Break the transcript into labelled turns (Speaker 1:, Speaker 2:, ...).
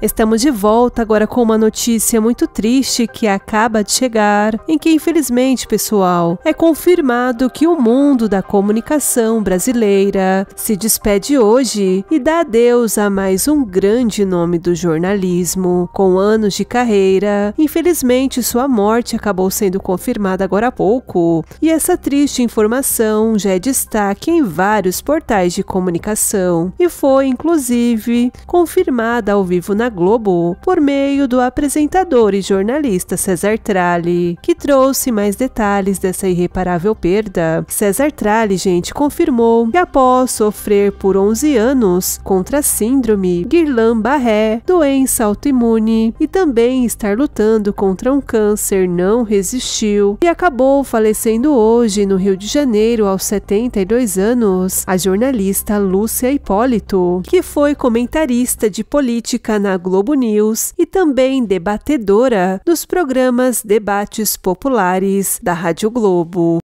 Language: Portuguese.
Speaker 1: Estamos de volta agora com uma notícia muito triste que acaba de chegar, em que infelizmente, pessoal, é confirmado que o mundo da comunicação brasileira se despede hoje e dá adeus a mais um grande nome do jornalismo, com anos de carreira. Infelizmente, sua morte acabou sendo confirmada agora há pouco, e essa triste informação já é destaque em vários portais de comunicação e foi inclusive confirmada ao vivo na Globo por meio do apresentador e jornalista César Tralli, que trouxe mais detalhes dessa irreparável perda. César Tralli, gente, confirmou que após sofrer por 11 anos contra a síndrome Guillain-Barré, doença autoimune, e também estar lutando contra um câncer, não resistiu e acabou falecendo hoje no Rio de Janeiro aos 72 anos. A jornalista Lúcia Hipólito, que foi comentarista de política política na Globo News e também debatedora nos programas Debates Populares da Rádio Globo.